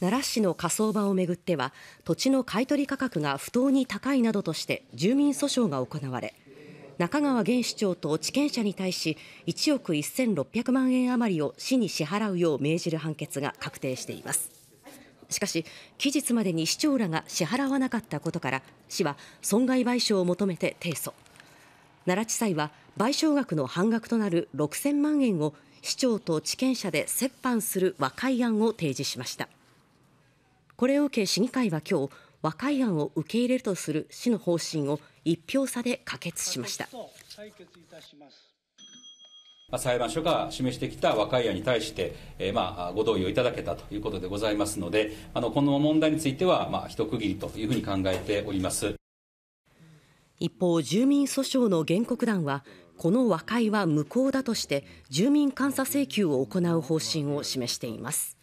奈良市の火葬場をめぐっては土地の買取価格が不当に高いなどとして住民訴訟が行われ中川現市長と地権者に対し1億1600万円余りを市に支払うよう命じる判決が確定していますしかし期日までに市長らが支払わなかったことから市は損害賠償を求めて提訴奈良地裁は賠償額の半額となる6000万円を市長と地権者で折半する和解案を提示しましたこれを受け市議会は今日和解案を受け入れるとする市の方針を一票差で可決しました裁判所が示してきた和解案に対して、えー、まあ、ご同意をいただけたということでございますのであのこの問題については、まあ、一区切りというふうに考えております一方住民訴訟の原告団はこの和解は無効だとして住民監査請求を行う方針を示しています